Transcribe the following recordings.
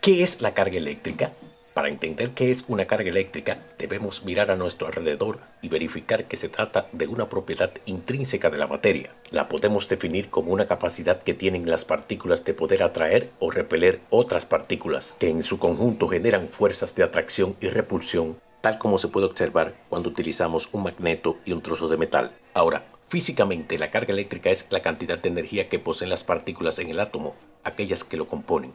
¿Qué es la carga eléctrica? Para entender qué es una carga eléctrica, debemos mirar a nuestro alrededor y verificar que se trata de una propiedad intrínseca de la materia. La podemos definir como una capacidad que tienen las partículas de poder atraer o repeler otras partículas, que en su conjunto generan fuerzas de atracción y repulsión, tal como se puede observar cuando utilizamos un magneto y un trozo de metal. Ahora, físicamente la carga eléctrica es la cantidad de energía que poseen las partículas en el átomo, aquellas que lo componen.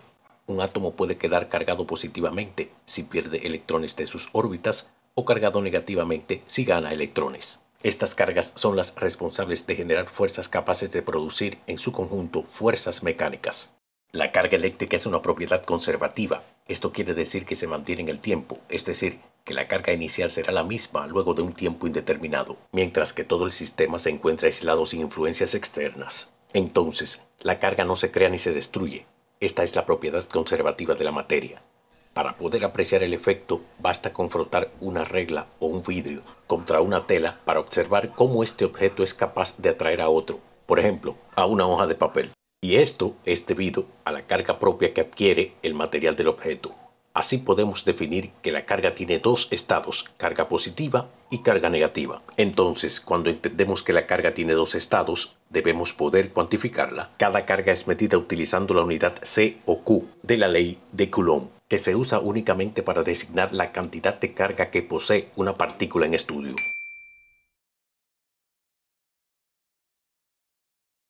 Un átomo puede quedar cargado positivamente si pierde electrones de sus órbitas o cargado negativamente si gana electrones. Estas cargas son las responsables de generar fuerzas capaces de producir en su conjunto fuerzas mecánicas. La carga eléctrica es una propiedad conservativa. Esto quiere decir que se mantiene en el tiempo, es decir, que la carga inicial será la misma luego de un tiempo indeterminado, mientras que todo el sistema se encuentra aislado sin influencias externas. Entonces, la carga no se crea ni se destruye, esta es la propiedad conservativa de la materia. Para poder apreciar el efecto, basta confrontar una regla o un vidrio contra una tela para observar cómo este objeto es capaz de atraer a otro, por ejemplo, a una hoja de papel. Y esto es debido a la carga propia que adquiere el material del objeto. Así podemos definir que la carga tiene dos estados, carga positiva y carga negativa. Entonces, cuando entendemos que la carga tiene dos estados, debemos poder cuantificarla. Cada carga es medida utilizando la unidad C o Q de la ley de Coulomb, que se usa únicamente para designar la cantidad de carga que posee una partícula en estudio.